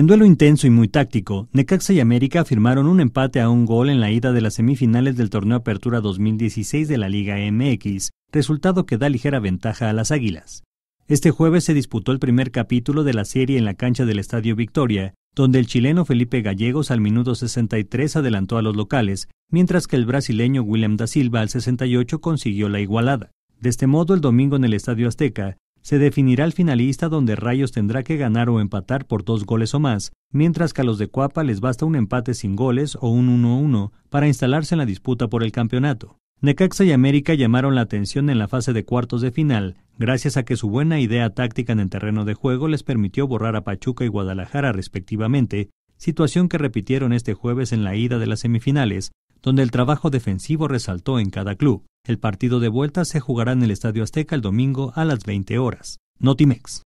En duelo intenso y muy táctico, Necaxa y América firmaron un empate a un gol en la ida de las semifinales del torneo Apertura 2016 de la Liga MX, resultado que da ligera ventaja a las Águilas. Este jueves se disputó el primer capítulo de la serie en la cancha del Estadio Victoria, donde el chileno Felipe Gallegos al minuto 63 adelantó a los locales, mientras que el brasileño William da Silva al 68 consiguió la igualada. De este modo, el domingo en el Estadio Azteca, se definirá el finalista donde Rayos tendrá que ganar o empatar por dos goles o más, mientras que a los de Cuapa les basta un empate sin goles o un 1-1 para instalarse en la disputa por el campeonato. Necaxa y América llamaron la atención en la fase de cuartos de final, gracias a que su buena idea táctica en el terreno de juego les permitió borrar a Pachuca y Guadalajara respectivamente, situación que repitieron este jueves en la ida de las semifinales, donde el trabajo defensivo resaltó en cada club. El partido de vuelta se jugará en el Estadio Azteca el domingo a las 20 horas. Notimex.